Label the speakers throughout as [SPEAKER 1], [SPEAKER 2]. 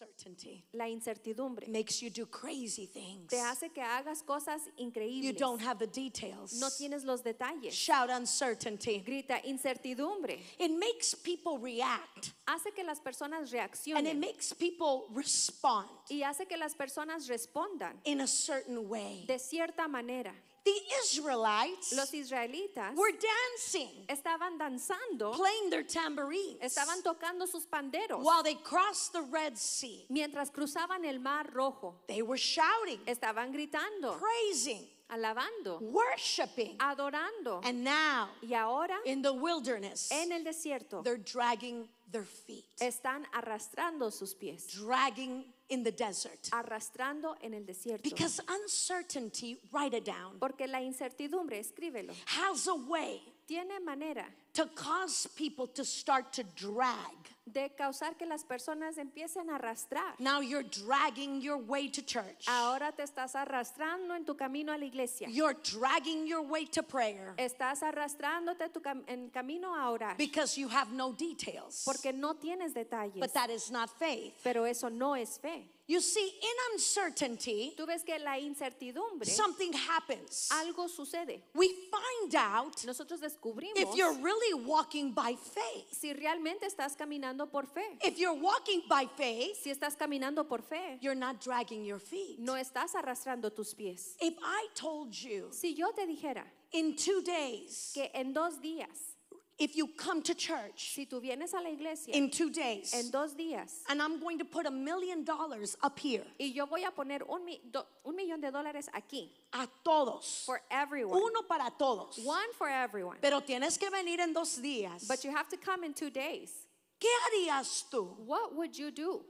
[SPEAKER 1] uncertainty la incertidumbre makes you do crazy things. te hace que hagas cosas increíbles. You don't have the details. No tienes los detalles. Shout uncertainty. Grita incertidumbre. It makes people react. Hace que las personas reaccionen. And it makes people respond. Y hace que las personas respondan. In a certain way. De cierta manera. The Israelites los israelitas were dancing, estaban danzando, playing their tambourines, estaban tocando sus panderos, while they crossed the Red Sea. Mientras cruzaban el Mar Rojo, they were shouting, estaban gritando, praising, alabando, worshiping, adorando. And now, y ahora, in the wilderness, en el desierto, they're dragging their feet, están arrastrando sus pies, dragging in the desert. Arrastrando en el desierto. Because uncertainty, write it down. Porque la incertidumbre, escríbelo. Has a way. Tiene manera. To cause people to start to drag. de causar que las personas empiecen a arrastrar. Now you're dragging your way to church. Ahora te estás arrastrando en tu camino a la iglesia. You're dragging your way to prayer. Estás arrastrándote en camino a orar. Because you have no details. Porque no tienes detalles. But that is not faith. Pero eso no es fe. You see, in uncertainty, tú ves que la incertidumbre, something happens. Algo sucede. We find out Nosotros descubrimos if you're really walking by faith. Si realmente estás caminando caminando por fe, if you're walking by faith, si estás caminando por fe, you're not dragging your feet. no estás arrastrando tus pies. If I told you si yo te dijera in two days, que en dos días if you come to church si tú vienes a la iglesia in two days en dos días and i'm going to put a million dollars up here y yo voy a poner un, mi, do, un millón de dólares aquí a todos for everyone uno para todos one for everyone pero tienes que venir en dos días but you have to come in two days ¿Qué harías tú? What would you do?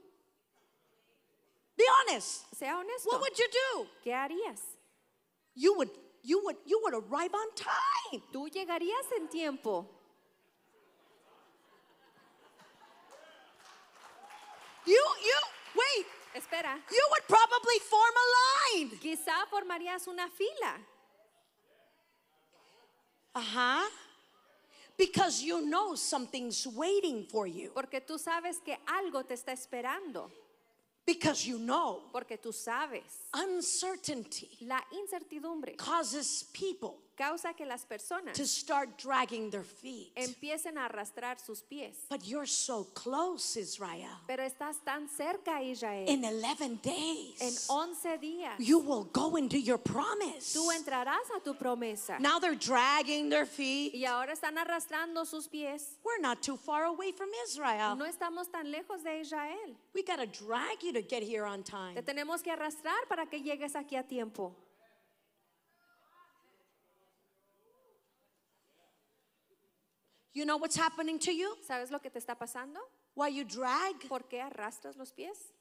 [SPEAKER 1] Be honest. Sea honesto. What would you do? ¿Qué harías? You would you would you would arrive on time. Tú llegarías en tiempo. You you wait. Espera. You would probably form a line. Quizá formarías una fila. Ajá. Uh -huh. Because you know something's waiting for you. Porque tú sabes que algo te está esperando. Because you know. Porque tú sabes. Uncertainty. La incertidumbre. Causes people causa que las personas empiecen a arrastrar sus pies. Pero estás tan cerca, Israel. en 11 días, Tú entrarás a tu promesa. Y ahora están arrastrando sus pies. We're No estamos tan lejos de Israel. Te tenemos que arrastrar para que llegues aquí a tiempo. You know what's happening to you? ¿Sabes lo que te está pasando? Why you drag? ¿Por qué arrastras los pies?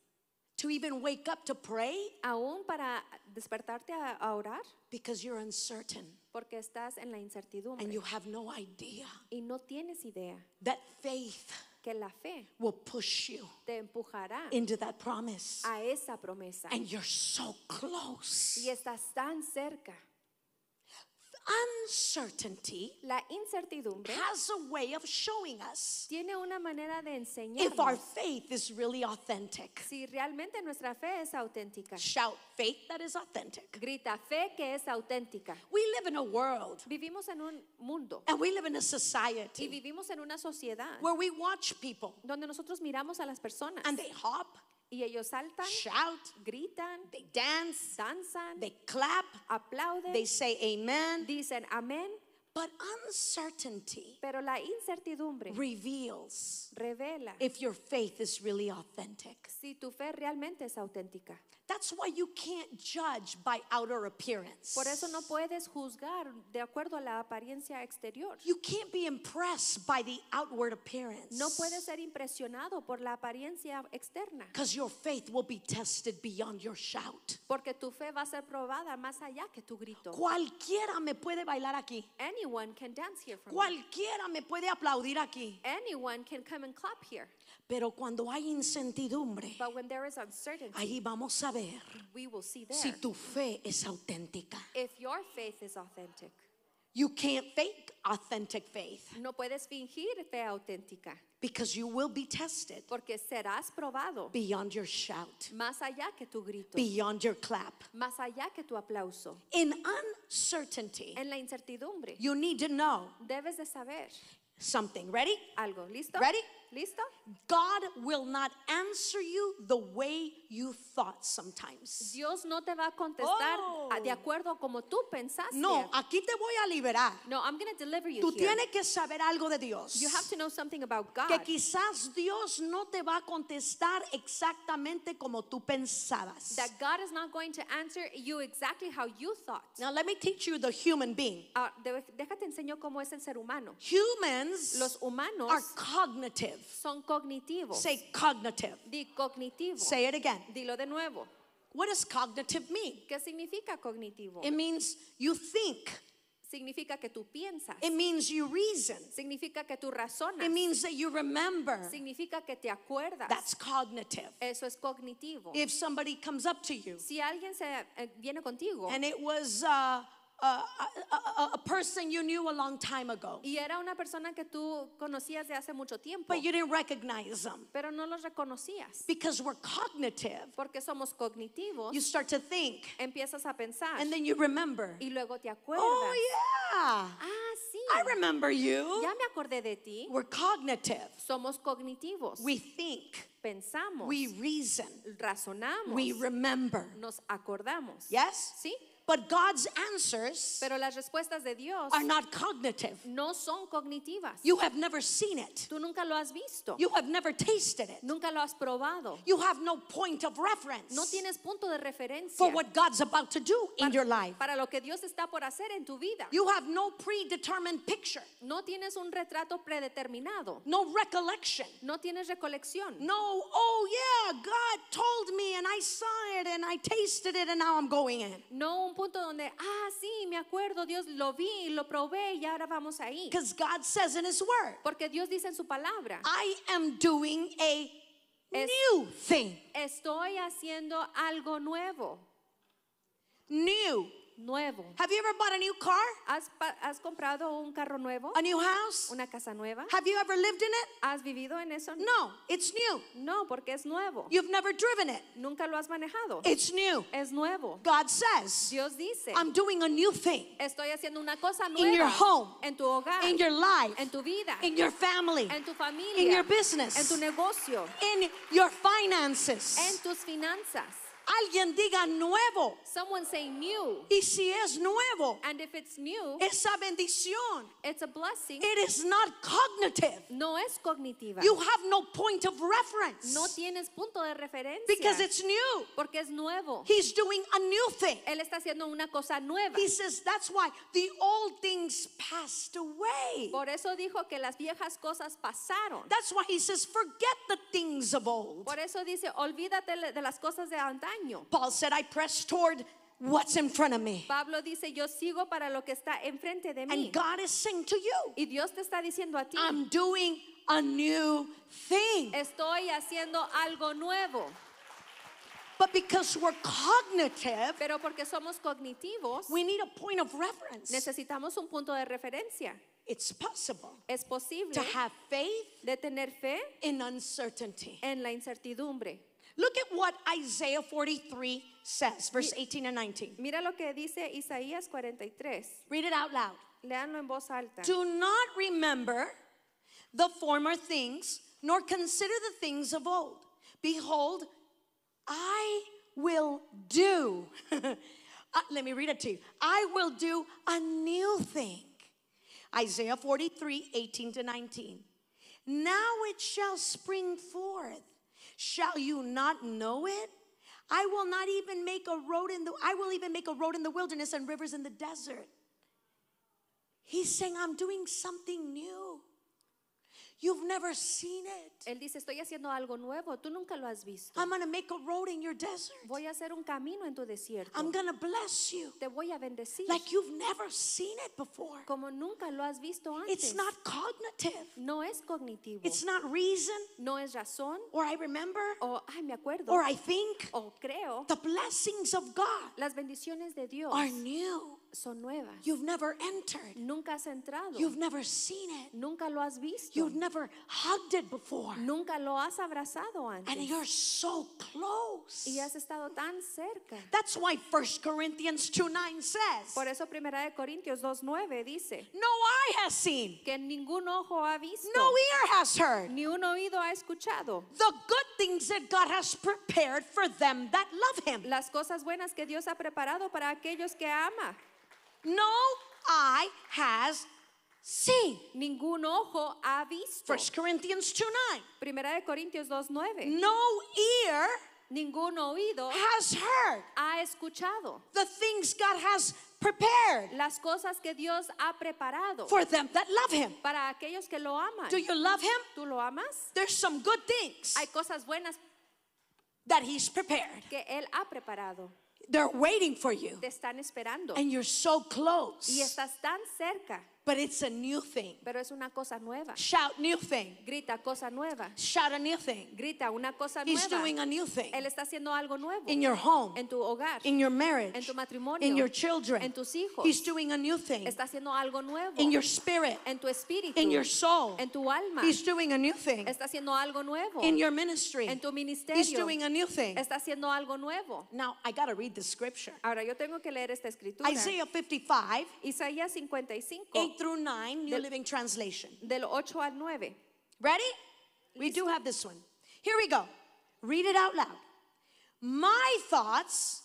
[SPEAKER 1] To even wake up to pray? Aún para despertarte a, orar? Because you're uncertain. Porque estás en la incertidumbre. And you have no idea. Y no tienes idea. That faith que la fe will push you te empujará into that promise. a esa promesa. And you're so close. Y estás tan cerca. uncertainty la incertidumbre has a way of showing us tiene una manera de enseñarnos if our faith is really authentic. Si realmente nuestra fe es auténtica. Shout faith that is authentic. Grita fe que es auténtica. We live in a world. Vivimos en un mundo. And we live in a society. Y vivimos en una sociedad. Where we watch people. Donde nosotros miramos a las personas. And they hop. Y ellos saltan, shout, gritan, they dance, danzan, they clap, aplauden, they say amen, dicen "Amen." But uncertainty Pero la incertidumbre reveals revela if your faith is really authentic. Si tu fe realmente es auténtica. That's why you can't judge by outer appearance. Por eso no puedes juzgar de acuerdo a la apariencia exterior. You can't be impressed by the outward appearance. No puedes ser impresionado por la apariencia externa. Because your faith will be tested beyond your shout. Porque tu fe va a ser probada más allá que tu grito. Cualquiera me puede bailar aquí. Anyone can dance here from Cualquiera me puede aplaudir aquí. Anyone can come and clap here. Pero cuando hay incertidumbre, ahí vamos a ver si tu fe es auténtica. No puedes fingir fe auténtica. Porque serás probado. Beyond your shout. Más allá que tu grito. Beyond your clap. Más allá que tu aplauso. In uncertainty. En la incertidumbre. You need to know. Debes de saber. Something. Ready? Algo. ¿Listo? Ready? ¿Listo? God will not answer you the way you thought sometimes. Dios no te va a contestar oh. de acuerdo como tú pensaste. No, aquí te voy a liberar. No, I'm going to deliver you Tú here. tienes que saber algo de Dios. You have to know something about God. Que quizás Dios no te va a contestar exactamente como tú pensabas. That God is not going to answer you exactly how you thought. Now let me teach you the human being. Uh, déjate enseño cómo es el ser humano. Humans Los humanos are cognitive. Son cognitivos cognitivos. Say cognitive. Di cognitivo. Say it again. Dilo de nuevo. What does cognitive mean? ¿Qué significa cognitivo? It means you think. Significa que tú piensas. It means you reason. Significa que tú razonas. It means that you remember. Significa que te acuerdas. That's cognitive. Eso es cognitivo. If somebody comes up to you. Si alguien se eh, viene contigo. And it was uh, a, a, person you knew a long time ago. Y era una persona que tú conocías de hace mucho tiempo. But you didn't recognize them. Pero no los reconocías. Because we're cognitive. Porque somos cognitivos. You start to think. Empiezas a pensar. And then you remember. Y luego te oh, acuerdas. Oh yeah. Ah sí. I remember you. Ya me acordé de ti. We're cognitive. Somos cognitivos. We think. Pensamos. We reason. Razonamos. We remember. Nos acordamos. Yes? Sí. But God's answers Pero las respuestas de Dios are not cognitive. No son cognitivas. You have never seen it. Tú nunca lo has visto. You have never tasted it. Nunca lo has probado. You have no point of reference. No tienes punto de referencia. For what God's about to do para, in your life. Para lo que Dios está por hacer en tu vida. You have no predetermined picture. No tienes un retrato predeterminado. No recollection. No tienes recolección. No, oh yeah, God told me and I saw it and I tasted it and now I'm going in. No punto donde, ah, sí, me acuerdo, Dios lo vi, lo probé y ahora vamos ahí. Porque Dios dice en su palabra, I am doing a new thing. Estoy haciendo algo nuevo. New nuevo. Have you ever bought a new car? ¿Has, ¿Has, comprado un carro nuevo? A new house? Una casa nueva? Have you ever lived in it? ¿Has vivido en eso? No, it's new. No, porque es nuevo. You've never driven it. Nunca lo has manejado. It's new. Es nuevo. God says, Dios dice, I'm doing a new thing. Estoy haciendo una cosa nueva. In your home. En tu hogar. In your life. En tu vida. In your family. En tu familia. In your business. En tu negocio. In your finances. En tus finanzas. Alguien diga nuevo. Someone say new. Y si es nuevo, and if it's new, esa bendición, it's a blessing. It is not cognitive. No es cognitiva. You have no point of reference. No tienes punto de referencia. Because it's new. Porque es nuevo. He's doing a new thing. Él está haciendo una cosa nueva. He says that's why the old things passed away. Por eso dijo que las viejas cosas pasaron. That's why he says forget the things of old. Por eso dice olvídate de las cosas de antaño. Paul said, I press toward what's in front of me. Pablo dice, yo sigo para lo que está enfrente de mí. And God is saying to you, y Dios te está diciendo a ti, I'm doing a new thing. Estoy haciendo algo nuevo. But because we're cognitive, pero porque somos cognitivos, we need a point of reference. Necesitamos un punto de referencia. It's possible es posible to have faith de tener fe in uncertainty. en la incertidumbre. Look at what Isaiah 43 says, verse 18 and 19. Mira lo que dice Isaías 43. Read it out loud. Leanlo en voz alta. Do not remember the former things, nor consider the things of old. Behold, I will do. uh, let me read it to you. I will do a new thing. Isaiah 43, 18 to 19. Now it shall spring forth Shall you not know it? I will not even make a road in the I will even make a road in the wilderness and rivers in the desert. He's saying, I'm doing something new. You've never seen it. Él dice, estoy haciendo algo nuevo, tú nunca lo has visto. I'm gonna make a road in your desert. Voy a hacer un camino en tu desierto. I'm gonna bless you. Te voy a bendecir. Like you've never seen it before. Como nunca lo has visto antes. It's not cognitive. No es cognitivo. It's not reason. No es razón. Or I remember. O ay, me acuerdo. Or I think. O creo. The blessings of God. Las bendiciones de Dios. Are new son nuevas. You've never entered. Nunca has entrado. You've never seen it. Nunca lo has visto. You've never hugged it before. Nunca lo has abrazado antes. And you're so close. Y has estado tan cerca. That's why 1 Corinthians 2:9 says. Por eso Primera de Corintios 2:9 dice. No eye has seen. Que ningún ojo ha visto. No ear has heard. Ni un oído ha escuchado. The good things that God has prepared for them that love him. Las cosas buenas que Dios ha preparado para aquellos que ama. No eye has seen. Ningún ojo ha visto. 1 Corinthians Primera de Corintios 2.9 No ear Ningún oído has heard. ha escuchado the things God has prepared las cosas que Dios ha preparado for them that love him. para aquellos que lo aman. Do you love him? ¿Tú lo amas? some good things Hay cosas buenas that prepared. que Él ha preparado. They're waiting for you. Te están esperando. And you're so close. Y estás tan cerca. But it's a new thing. Pero es una cosa nueva. Shout new thing. Grita cosa nueva. Shout a new thing. Grita una cosa He's nueva. doing a new thing. Él está haciendo algo nuevo. In your home. En tu hogar. In your marriage. En tu matrimonio. In your children. En tus hijos. He's doing a new thing. Está haciendo algo nuevo. In your spirit. En tu espíritu. In your soul. En tu alma. He's doing a new thing. Está haciendo algo nuevo. In your ministry. En tu ministerio. He's doing a new thing. Está haciendo algo nuevo. Now I got to read the scripture. Ahora yo tengo que leer esta escritura. Isaiah 55. Isaías 55. through 9, New del, Living Translation. Del ocho al nueve. Ready? We do have this one. Here we go. Read it out loud. My thoughts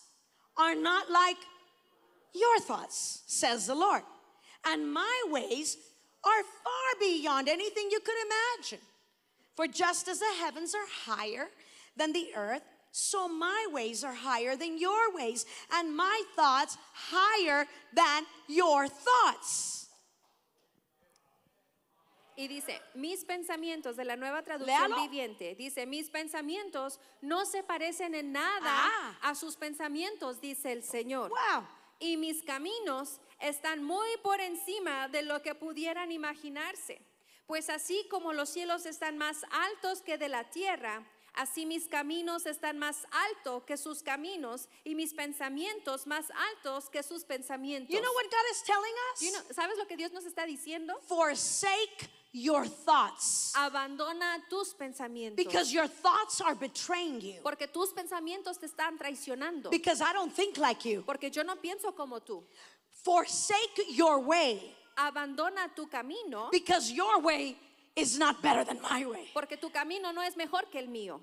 [SPEAKER 1] are not like your thoughts, says the Lord. And my ways are far beyond anything you could imagine. For just as the heavens are higher than the earth, so my ways are higher than your ways, and my thoughts higher than your thoughts. Y dice, mis pensamientos de la nueva traducción viviente, dice, mis pensamientos no se parecen en nada ah. a sus pensamientos, dice el Señor. Wow. Y mis caminos están muy por encima de lo que pudieran imaginarse. Pues así como los cielos están más altos que de la tierra, Así mis caminos están más altos que sus caminos y mis pensamientos más altos que sus pensamientos. ¿Sabes lo que Dios nos está diciendo? Forsake your thoughts. Abandona tus pensamientos. Because your thoughts are betraying you. Porque tus pensamientos te están traicionando. Because I don't think like you. Porque yo no pienso como tú. Forsake your way. Abandona tu camino. Because your way is not better than my way. Porque tu camino no es mejor que el mío.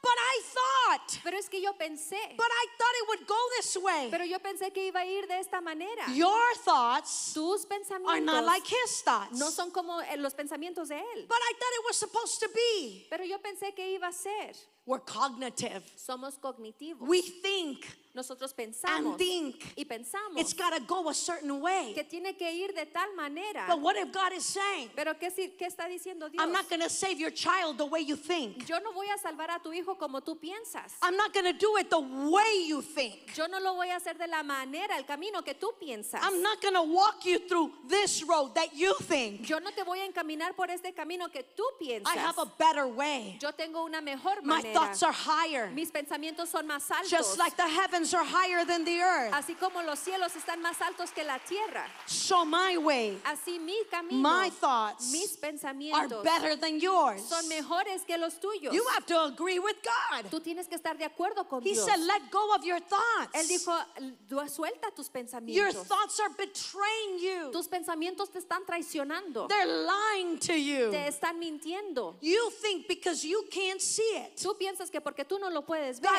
[SPEAKER 1] But I thought. Pero es que yo pensé. But I thought it would go this way. Pero yo pensé que iba a ir de esta manera. Your thoughts Tus pensamientos are not like his thoughts. No son como eh, los pensamientos de él. But I thought it was supposed to be. Pero yo pensé que iba a ser. We're cognitive. Somos cognitivos. We think. Nosotros pensamos. And think. Y pensamos. It's got go a certain way. Que tiene que ir de tal manera. But what if God is saying? Pero qué, qué está diciendo Dios? I'm not gonna save your child the way you think. Yo no voy a salvar a tu hijo como tú piensas. I'm not gonna do it the way you think. Yo no lo voy a hacer de la manera, el camino que tú piensas. I'm not gonna walk you through this road that you think. Yo no te voy a encaminar por este camino que tú piensas. I have a better way. Yo tengo una mejor manera thoughts are higher. Mis pensamientos son más altos. Just like the heavens are higher than the earth. Así como los cielos están más altos que la tierra. So my way, Así mi camino, my thoughts mis pensamientos are better than yours. Son mejores que los tuyos. You have to agree with God. Tú tienes que estar de acuerdo con He said, "Let go of your thoughts." Él dijo, suelta tus pensamientos. Your thoughts are betraying you. Tus pensamientos te están traicionando. They're lying to you. Te están mintiendo. You think because you can't see it piensas que porque tú no lo puedes ver,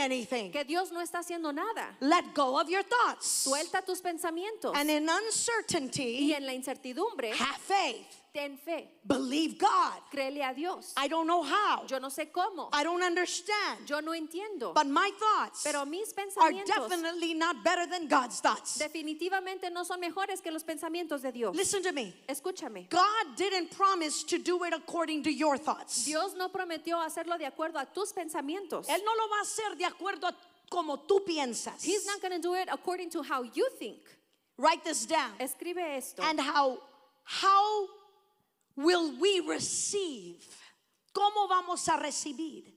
[SPEAKER 1] anything. que Dios no está haciendo nada. Let go of your thoughts. Suelta tus pensamientos. y en la incertidumbre, have faith ten fe. Believe God. Créele a Dios. I don't know how. Yo no sé cómo. I don't understand. Yo no entiendo. But my thoughts Pero mis pensamientos are definitely not better than God's thoughts. Definitivamente no son mejores que los pensamientos de Dios. Listen to me. Escúchame. God didn't promise to do it according to your thoughts. Dios no prometió hacerlo de acuerdo a tus pensamientos. Él no lo va a hacer de acuerdo a como tú piensas. He's not going to do it according to how you think. Write this down. Escribe esto. And how how will we receive? ¿Cómo vamos a recibir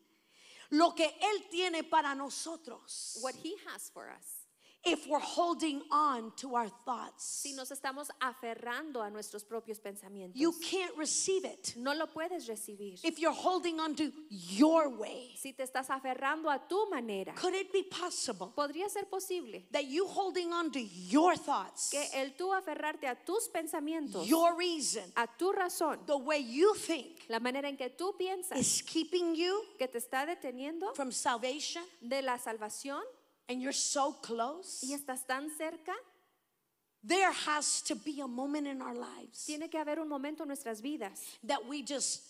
[SPEAKER 1] lo que él tiene para nosotros? What he has for us. if we're holding on to our thoughts. Si nos estamos aferrando a nuestros propios pensamientos. You can't receive it. No lo puedes recibir. If you're holding on to your way. Si te estás aferrando a tu manera. Could it be possible? Podría ser posible. That you holding on to your thoughts. Que el tú aferrarte a tus pensamientos. Your reason. A tu razón. The way you think. La manera en que tú piensas. Is keeping you que te está deteniendo from salvation. De la salvación and you're so close. Y estás tan cerca. There has to be a moment in our lives. Tiene que haber un momento en nuestras vidas. That we just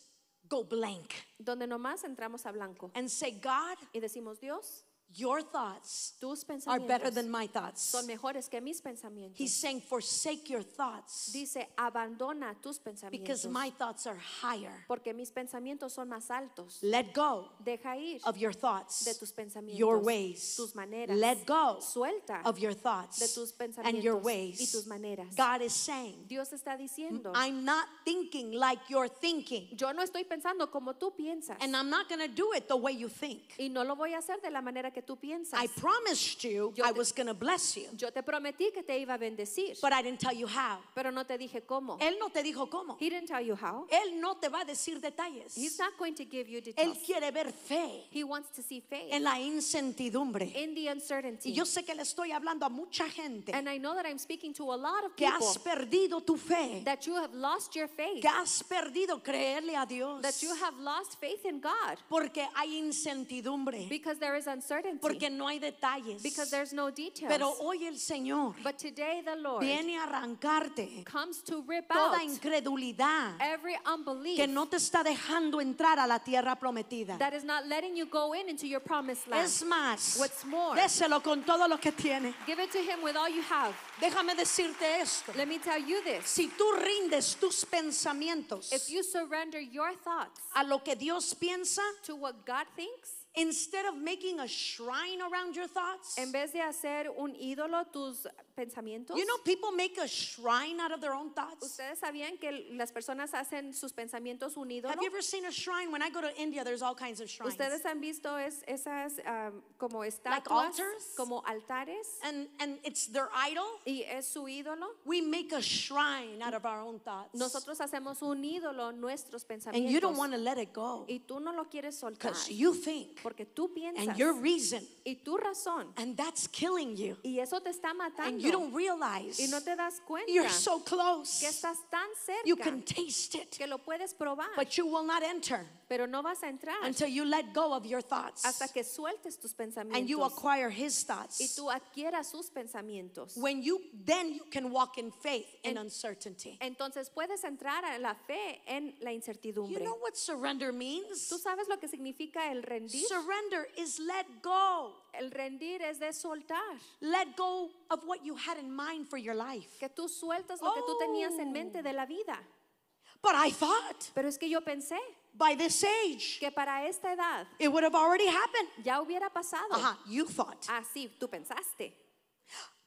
[SPEAKER 1] go blank. Donde nomás entramos a blanco. And say, God. Y decimos, Dios. Your thoughts Tus are better than my thoughts. Son mejores que mis pensamientos. He's saying, forsake your thoughts. Dice, abandona tus pensamientos. Because my thoughts are higher. Porque mis pensamientos son más altos. Let go. Deja ir. Of your thoughts. De tus pensamientos. Your ways. Tus maneras. Let go. Suelta. Of your thoughts. De tus pensamientos. And your ways. Y tus maneras. God is saying. Dios está diciendo. I'm not thinking like you're thinking. Yo no estoy pensando como tú piensas. And I'm not going to do it the way you think. Y no lo voy a hacer de la manera que que tú piensas. I promised you yo te, I was going to bless you. Yo te prometí que te iba a bendecir. But I didn't tell you how. Pero no te dije cómo. Él no te dijo cómo. He didn't tell you how. Él no te va a decir detalles. He's not going to give you details. Él quiere ver fe. He wants to see faith. En la incertidumbre. In the uncertainty. Y yo sé que le estoy hablando a mucha gente. And I know that I'm speaking to a lot of people. Que has perdido tu fe. That you have lost your faith. Que has perdido creerle a Dios. That you have lost faith in God. Porque hay incertidumbre. Because there is uncertainty certainty. Porque no hay detalles. Because there's no details. Pero hoy el Señor But today the Lord viene a arrancarte comes to rip toda out incredulidad every unbelief que no te está dejando entrar a la tierra prometida. That is not letting you go in into your promised land. Es más, What's more, déselo con todo lo que tiene. Give it to him with all you have. Déjame decirte esto. Let me tell you this. Si tú rindes tus pensamientos if you surrender your thoughts a lo que Dios piensa to what God thinks Instead of making a shrine around your thoughts, En vez de hacer un ídolo tus pensamientos, you know people make a shrine out of their own thoughts. ¿ustedes sabían que las personas hacen sus pensamientos un ídolo? Have you ever seen a shrine? When I go to India, there's all kinds of shrines. ¿Ustedes han visto es- esas um, como estatuas, altars? como altares? And and it's their idol. Y es su ídolo. We make a shrine out of our own thoughts. Nosotros hacemos un ídolo nuestros pensamientos. and you don't want to let it go y tú no lo quieres soltar. because you think porque tú piensas and your reason y tu razón and that's killing you y eso te está matando and you don't realize y no te das cuenta you're so close que estás tan cerca you can taste it que lo puedes probar but you will not enter Pero no vas a entrar until you let go of your thoughts hasta que sueltes tus pensamientos and you acquire his thoughts. Y tú adquieras sus pensamientos. When you then you can walk in faith and uncertainty. Entonces puedes entrar a la fe en la incertidumbre. You know what surrender means? ¿Tú sabes lo que significa el rendir? Surrender is let go. El rendir es de soltar. Let go of what you had in mind for your life. Que tú sueltas lo que tú tenías en mente de la vida. Oh. But I thought. Pero es que yo pensé by this age, que para esta edad, it would have already happened. Ya hubiera pasado. Ajá, you thought. Así ah, tú pensaste.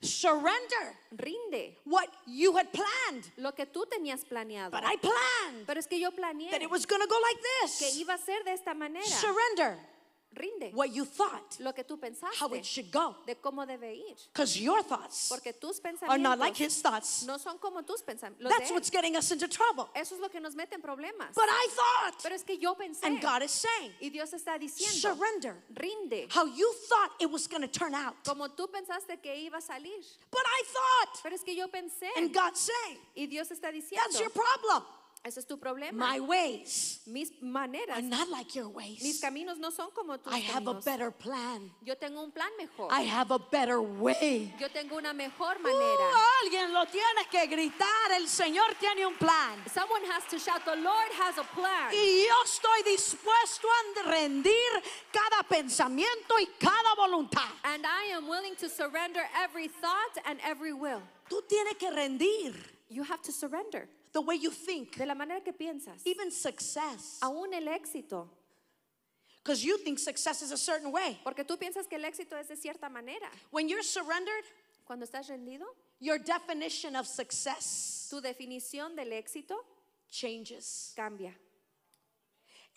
[SPEAKER 1] Surrender. Rinde. What you had planned. Lo que tú tenías planeado. But I planned. Pero es que yo planeé. That it was going to go like this. Que iba a ser de esta manera. Surrender. rinde what you thought, lo que tú pensaste, how it should go. de cómo debe ir. Because your thoughts Porque tus are not like his thoughts. No son como tus pensamientos. That's what's getting us into trouble. Eso es lo que nos mete en problemas. But I thought, Pero es que yo pensé, and God is saying, y Dios está diciendo, surrender, rinde, how you thought it was going to turn out. Como tú pensaste que iba a salir. But I thought, Pero es que yo pensé, and God saying, y Dios está diciendo, that's your problem. Ese es tu problema. My ways mis maneras are not like your ways. Mis caminos no son como tus I have a better plan. Yo tengo un plan mejor. I have a better way. Yo tengo una mejor uh, manera. alguien lo tiene que gritar. El Señor tiene un plan. Someone has to shout, the Lord has a plan. Y yo estoy dispuesto a rendir cada pensamiento y cada voluntad. And I am willing to surrender every thought and every will. Tú tienes que rendir. You have to surrender. the way you think, de la manera que piensas, even success. aún el éxito. Because you think success is a certain way. Porque tú piensas que el éxito es de cierta manera. When you're surrendered, cuando estás rendido, your definition of success, tu definición del éxito changes. Cambia.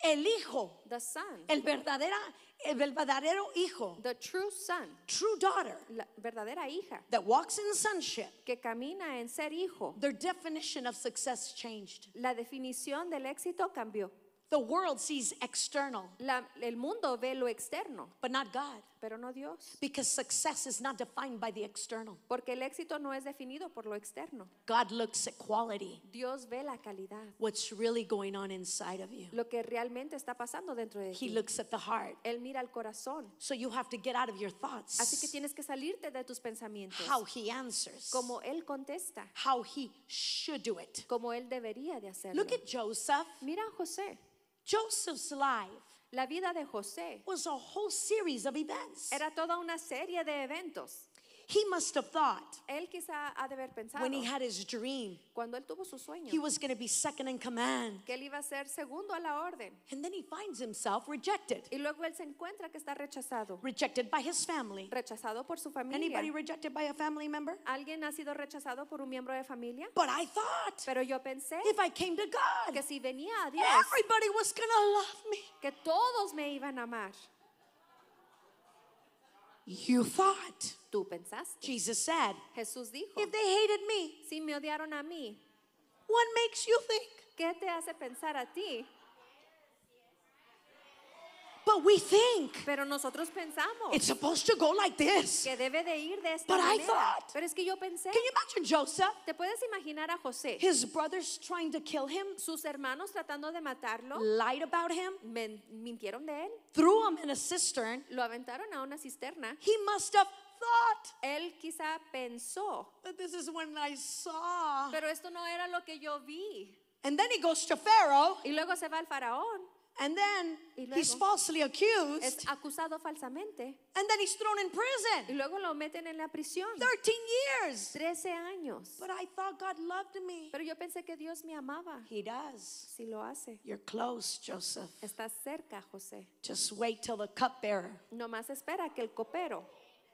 [SPEAKER 1] El hijo, the son, el, verdadera, el verdadero hijo, the true son, true daughter, la verdadera hija, that walks in sonship, que camina en ser hijo, their definition of success changed. La definición del éxito cambió. The world sees external, la, el mundo ve lo externo, but not God pero no Dios. Because success is not defined by the external. Porque el éxito no es definido por lo externo. God looks at quality. Dios ve la calidad. What's really going on inside of you. Lo que realmente está pasando dentro de ti. He looks at the heart. Él mira el corazón. So you have to get out of your thoughts. Así que tienes que salirte de tus pensamientos. How he answers. Como él contesta. How he should do it. Como él debería de hacerlo. Look at Joseph. Mira a José. Joseph's life la vida de José era toda una serie de eventos he must have thought él quizá ha de haber pensado when he had his dream cuando él tuvo su sueño he was going to be second in command. Que él iba a ser segundo a la orden. And then he finds himself rejected. Y luego él se encuentra que está rechazado. Rejected by his family. Rechazado por su familia. Anybody rejected by a family member? ¿Alguien ha sido rechazado por un miembro de familia? But I thought. Pero yo pensé. If I came to God. Que si venía a Dios. Everybody was going to love me. Que todos me iban a amar. You thought. Tú pensaste. Jesus said, Jesús dijo, if they hated me, si me odiaron a mí, what makes you think? ¿Qué te hace pensar a ti? But we think Pero nosotros pensamos it's supposed to go like this. que debe de ir de esta But I manera. thought, Pero es que yo pensé, can you imagine Joseph? ¿te puedes imaginar a José? His brothers trying to kill him, Sus hermanos tratando de matarlo, lied about him, men- mintieron de él, threw him in a cistern. lo aventaron a una cisterna. He must have thought Él quizá pensó, that this is when I saw. pero esto no era lo que yo vi. And then he goes to Pharaoh Y luego se va al faraón And then luego, he's falsely accused. Es acusado falsamente. And then he's thrown in prison. Y luego lo meten en la prisión. 13 years. 13 años. But I thought God loved me. Pero yo pensé que Dios me amaba. He does. Si lo hace. You're close, Joseph. Estás cerca, José. Just wait till the cupbearer. No más espera que el copero.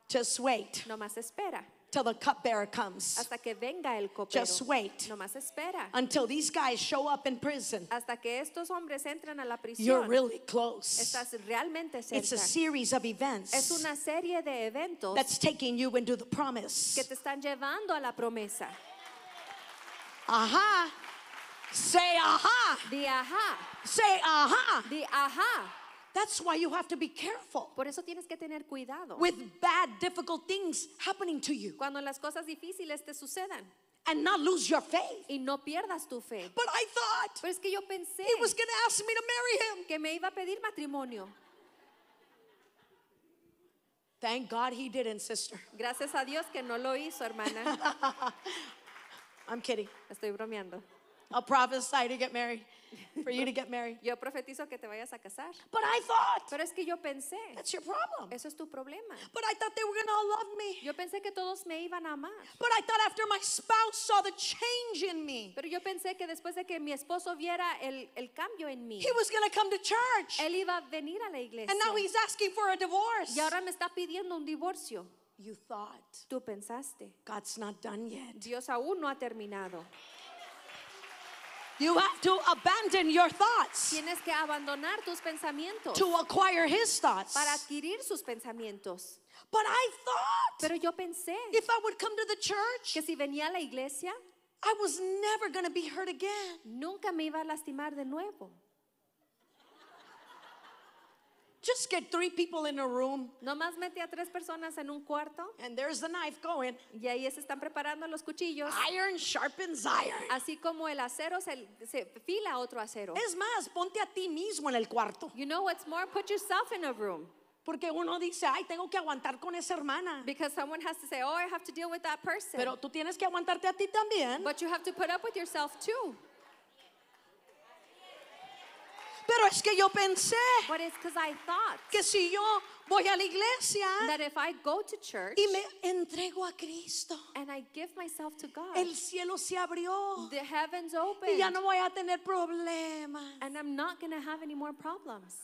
[SPEAKER 1] Just wait. No más espera. till the cupbearer comes. Hasta que venga el copero. Just wait. Nomás espera. Until these guys show up in prison. Hasta que estos hombres entran a la prisión. You're really close. Estás realmente cerca. It's a series of events. Es una serie de eventos. That's taking you into the promise. Que te están llevando a la promesa. Aha. Say aha. The aha. Say aha. The aha. That's why you have to be careful. Por eso tienes que tener cuidado. With bad, difficult things happening to you. Cuando las cosas difíciles te sucedan. and not lose your faith. Y no pierdas tu fe. But I thought Pero es que yo pensé he was going to ask me to marry him. Que me iba a pedir matrimonio. Thank God he didn't, sister. Gracias a Dios que no lo hizo, hermana. I'm kidding. Estoy bromeando. I'll prophesy to get married. For you to get married. Yo profetizo que te vayas a casar. But I thought, Pero es que yo pensé. That's your problem. Eso es tu problema. But I thought they were all love me. Yo pensé que todos me iban a amar. But I thought after my spouse saw the change in me. Pero yo pensé que después de que mi esposo viera el, el cambio en mí. He was going to come to church. Él iba a venir a la iglesia. And now he's asking for a divorce. Y ahora me está pidiendo un divorcio. You thought. Tú pensaste. God's not done yet. Dios aún no ha terminado. Tienes que abandonar tus pensamientos para adquirir sus pensamientos. Pero yo pensé que si venía a la iglesia, nunca me iba a lastimar de nuevo. Just get three people in a room. No más mete a tres personas en un cuarto. And there's the knife going. Y ahí se están preparando los cuchillos. Iron sharpens iron. Así como el acero se, se fila otro acero. Es más, ponte a ti mismo en el cuarto. You know what's more? Put yourself in a room. Porque uno dice, ay, tengo que aguantar con esa hermana. Because someone has to say, oh, I have to deal with that person. Pero tú tienes que aguantarte a ti también. But you have to put up with yourself too. Pero es que yo pensé But it's because I thought que si yo voy a la iglesia that if I go to church y me entrego a Cristo, and I give myself to God, el cielo se abrió the heavens y ya no voy a tener problemas. and I'm not going to have any more problems.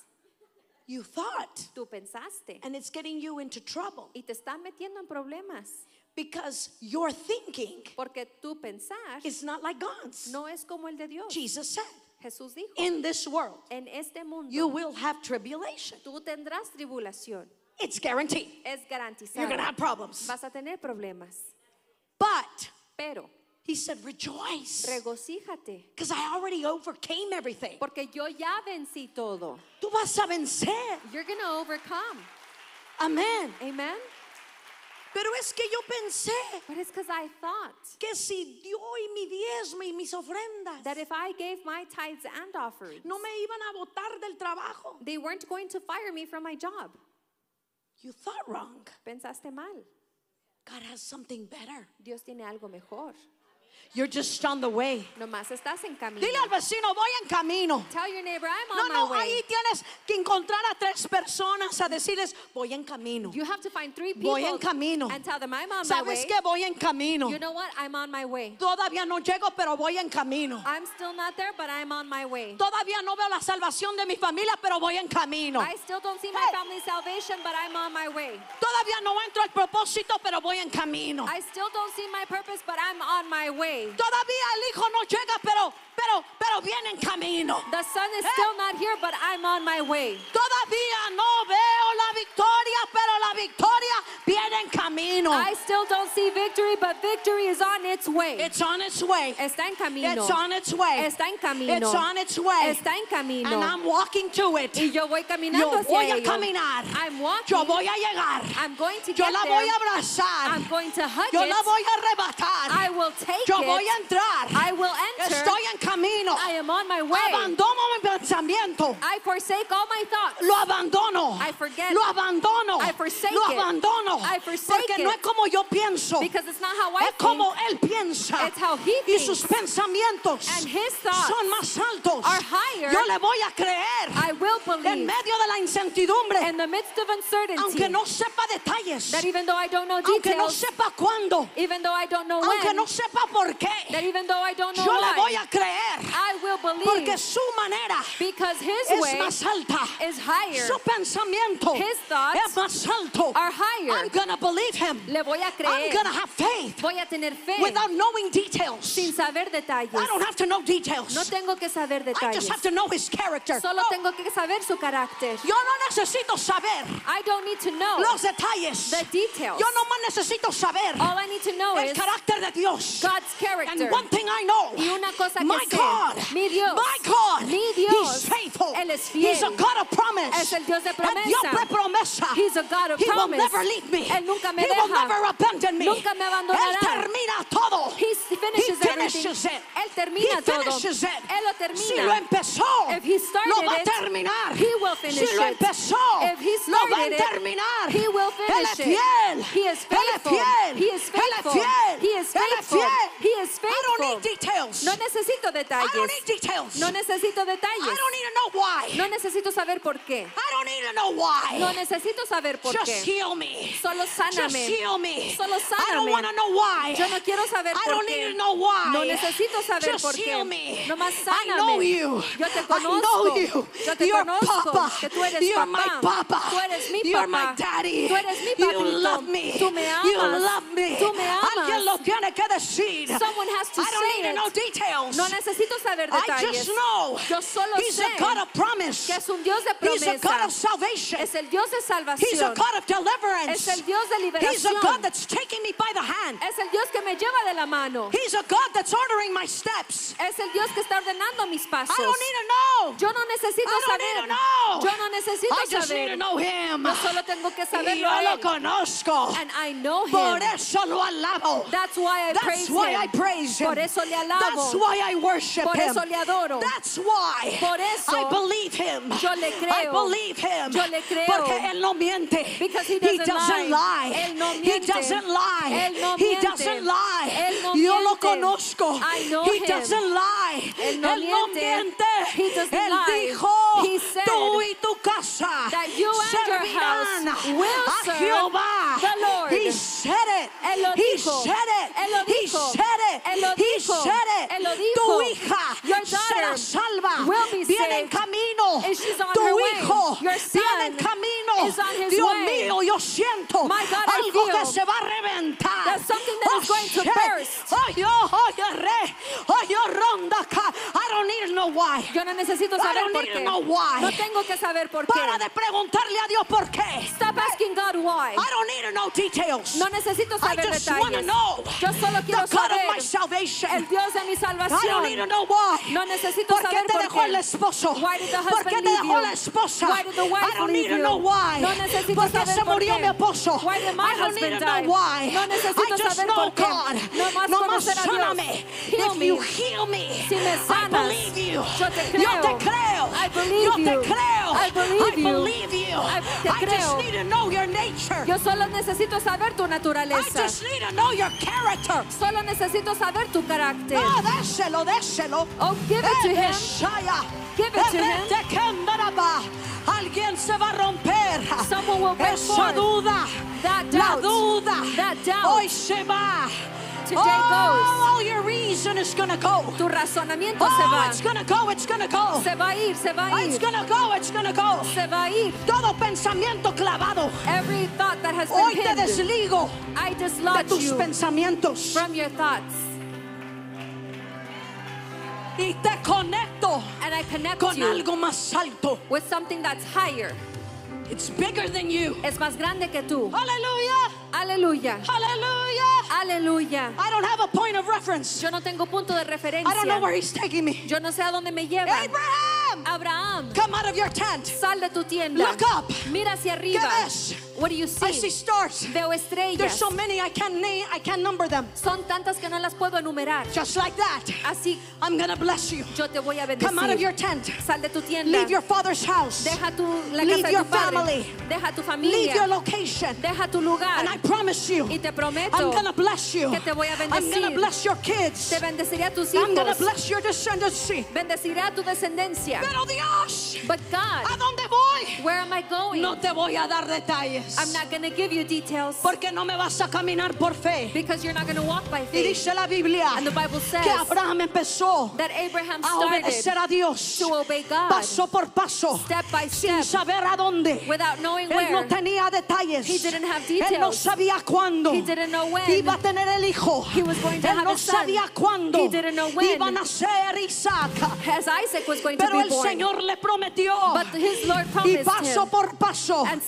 [SPEAKER 1] You thought, Tú pensaste and it's getting you into trouble y te están metiendo en problemas because your thinking porque tu pensar not like God's. no es como el de Dios. Jesus said, Jesús dijo, in this world, en este mundo, you will have tribulation. Tú tendrás tribulación. It's guaranteed. Es garantizado. You're going to have problems. Vas a tener problemas. But, pero, he said, rejoice. Regocíjate. Because I already overcame everything. Porque yo ya vencí todo. Tú vas a vencer. You're going to overcome. Amen. Amen. Pero es que yo pensé But it's because I thought que si dio y mi diezmo y mis ofrendas that if I gave my tithes and offerings, no me iban a botar del trabajo. they weren't going to fire me from my job. You thought wrong. Pensaste mal. God has something better. Dios tiene algo mejor. You're just on the way. Nomás estás en camino. Dile al vecino, voy en camino. Tell your neighbor, I'm no, on no, my way. ahí tienes que encontrar a tres personas a decirles, voy en camino. You have to find three people voy en camino. And tell them, I'm on ¿Sabes my way. que voy en camino? You know what? I'm on my way. Todavía no llego, pero voy en camino. I'm still not there, but I'm on my way. Todavía no veo la salvación de mi familia, pero voy en camino. I still don't see my family's salvation, but I'm on my way. Todavía no entro al propósito, pero voy en camino. I still don't see my purpose, but I'm on my way. Todavía el hijo no llega, pero pero pero viene en camino. The sun is eh. still not here, but I'm on my way. Todavía no veo la victoria, pero la victoria viene camino. I still don't see victory, but victory is on its way. It's on its way. Está en camino. It's on its way. Está en camino. It's on its way. Está en camino. And I'm walking to it. Y yo voy caminando yo hacia voy ello. a caminar. I'm walking. Yo voy a llegar. I'm going to yo get la voy a abrazar. I'm going to hug yo it. la voy a arrebatar. I will take yo it. voy a entrar. I will enter. Estoy en camino. I am on my way. Abandono mi pensamiento. I forsake all my thoughts. Lo abandono. I forget. Lo abandono. I forsake lo abandono. It. I forsake Porque it. no como yo pienso. es como él piensa. y sus pensamientos son más altos. yo le voy a creer. en medio de la incertidumbre. aunque no sepa detalles. aunque no sepa cuándo. aunque no sepa por qué. yo le voy a creer. porque su manera es más alta. Su pensamiento es más alto. I'm believe him. Le voy a creer. I'm gonna have faith voy a tener fe without knowing details. sin saber detalles. I don't have to know details. No tengo que saber detalles. I just have to know his character. Solo oh. tengo que saber su carácter. Yo no necesito saber I don't need to know los detalles. The details. Yo no más necesito saber All I need to know el is carácter de Dios. God's character. And one thing I know, y una cosa que my sé, God, mi Dios, my God, mi Dios, he's faithful. Él es fiel. He's a God of promise. Es el Dios de promesa. Él promesa. He's a God of he promise. Will never leave me. Él nunca me he deja never abandon me. Nunca me abandonará. Él termina todo. He finishes, he finishes it. Él termina he finishes todo. It. Él lo termina. Si lo empezó, If he started lo va a terminar. It, he will finish si lo empezó, it. If he lo va a terminar. It, he will finish Él es fiel. He is faithful. Él es fiel. He is faithful. Él es fiel. He is faithful. Él es fiel. He is I don't need details. No necesito detalles. I don't need details. No necesito detalles. I don't need to know why. No necesito saber por qué. I don't need to know why. No necesito saber por Just qué. Heal me. Solo sáname. Just heal me. Solo sáname. I don't want to know why. Yo no quiero saber I por don't qué. Need to know why. No necesito saber Just por qué. Heal me. No más sáname. I know you. Yo te conozco. I know you. Yo te You're conozco. Papa. Que tú eres You're papá. my papa. Tú eres mi You're papá. my daddy. Tú eres mi papito. You love me. Tú me amas. You love me. Tú me amas. Alguien lo tiene que decir. Someone has to I don't say it. No, details. no necesito saber detalles. I just know. Yo solo He's sé a God of promise. que es un Dios de promesa. He's a God of salvation. Es el Dios de salvación. He's a God of deliverance. Es el Dios de liberación. He's a God that's taking me by the hand. Es el Dios que me lleva de la mano. He's a God that's ordering my steps. Es el Dios que está ordenando mis pasos. I don't need to know. Yo no necesito I don't saber. Need to know. Yo no necesito saber. I just saber. Need to know him. Yo solo tengo que saberlo. Yo lo conozco. And I know him. Por eso lo alabo. That's why I that's praise why I praise him. Por eso le alabo. That's why I worship Por eso him. Le adoro. That's why Por eso I believe him. Yo le creo. I believe him. Yo le creo. Porque él no miente. Because he doesn't, he doesn't lie. lie. Él no he doesn't lie. he doesn't lie. No Yo lo conozco. He doesn't lie. Él no, not miente. Él lie. dijo, he said, tú y tu casa servirán a Jehová. He said it. He said it. He said it. Él lo dijo. Tu hija será salva. Viene en camino. Tu hijo viene en camino. Dios mío, yo siento algo que se va a reventar. oh yo re. Oh, yo ronda acá. I don't need no why. Yo no necesito saber por qué. No, tengo que saber por qué. Para de preguntarle a Dios por qué. Stop asking God why. I don't need no details. No necesito saber detalles. Know Yo solo quiero saber salvation. El Dios de mi salvación. I don't need to know why. No necesito ¿Por saber por qué. dejó el esposo? Why did the husband ¿Por qué te dejó la esposa? Why did the wife I don't need to know why. No necesito ¿Por qué se murió mi esposo? Why did my I don't need to know why. No necesito I just saber know por qué. God. No más, no más sáname. If me. you heal me, si me sanas, I believe you. Yo te creo. Yo te creo. I believe yo you. te creo. I believe, you. I believe you. I, I just need to know your nature. Yo solo necesito saber tu naturaleza. I just need to know your character. Solo necesito saber tu carácter. No, déselo, déselo. Oh, give it to him. Give it to him. Alguien se va a romper. Someone will Esa duda, that doubt, la duda, that doubt. hoy se va. today oh, All your reason is going to go. Tu razonamiento oh, se va. It's going to go, it's going to go. Se va a ir, se va a oh, ir. It's going to go, it's going to go. Se va a ir. Todo pensamiento clavado. Every thought that has Hoy been pinned. Hoy te desligo. I dislodge de tus you pensamientos. From your thoughts. Y te conecto and I connect con you algo más alto. With something that's higher. It's bigger than you. Es más grande que tú. Hallelujah. Aleluya. Aleluya. Aleluya. I don't have a point of reference. Yo no tengo punto de referencia. I don't know where he's taking me. Yo no sé a dónde me lleva. Abraham. Abraham, come out of your tent. Sal de tu tienda. Look up. Mira hacia arriba. What do you see? I see stars. Veo estrellas. There's so many I can't name, I can't number them. Son tantas que no las puedo enumerar. Just like that. Así. I'm gonna bless you. Yo te voy a bendecir. Come out of your tent. Sal de tu tienda. Leave your father's house. Deja tu la Leave casa your de tu padre. family. Deja tu familia. Leave your location. Deja tu lugar. And I promise you. Y te prometo. I'm gonna bless you. Que te voy a bendecir. I'm gonna bless your kids. Te bendeciré a tus hijos. I'm gonna bless your descendancy. Bendeciré a tu descendencia. pero Dios. But God. ¿A dónde voy? voy? Where am I going? No te voy a dar detalles. I'm not going to give you details. Porque no me vas a caminar por fe. Because you're not going to walk by faith. Y dice la Biblia And the Bible says que Abraham empezó that Abraham a obedecer a Dios. To obey God, paso por paso. Step by step. Sin saber a dónde. Without knowing where. Él no tenía detalles. He didn't have details. Él no sabía cuándo. He didn't know when. Iba a tener el hijo. He was going to Él have no a son. Él no sabía cuándo. He didn't know when. Iba a nacer Isaac. As Isaac was going Pero to be born. Pero el Señor le prometió. But his Lord promised y paso por paso, él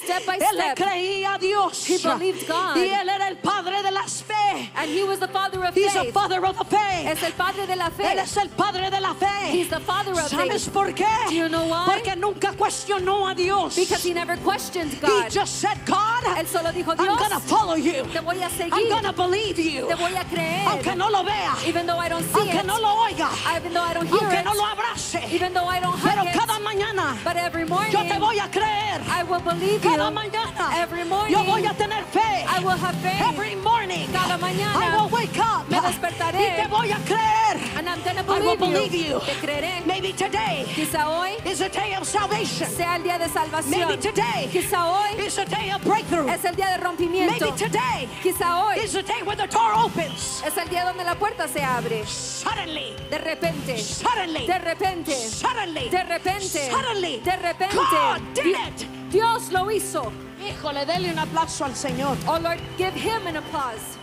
[SPEAKER 1] le creía a Dios. Y él era el padre de las fe And he was the father of He's faith. The father of the faith. Es el padre de la fe. Él es el padre de la fe. He's the father of ¿Sabes faith. por qué? Do you know why? Porque nunca cuestionó a Dios. Because he never questioned God. He just said, God, Él solo dijo, Dios, I'm going to follow you. Te voy a seguir. I'm going to believe you. Te voy a creer. Aunque no lo vea. Even though I don't see aunque it. no lo oiga. Even though I don't hear aunque it. no lo abrace. Even though I don't hug Pero it. cada mañana But every morning, yo te voy a creer. I will believe cada you. Cada mañana every morning, yo voy a tener fe. I will have faith. Every morning, cada mañana mañana I will wake up me despertaré y te voy a creer. And I'm gonna believe I will believe you. you. Te creeré. Maybe today Quizá hoy is a day of salvation. sea el día de salvación. Maybe today Quizá hoy is a day of breakthrough. es el día de rompimiento. Maybe today Quizá hoy is a day when the door opens. es el día donde la puerta se abre. Suddenly, de repente. Suddenly, de repente. Suddenly, de repente. Suddenly, de repente. God did it. Dios lo hizo. Híjole, dele un aplauso al Señor. Oh Lord, give him an applause.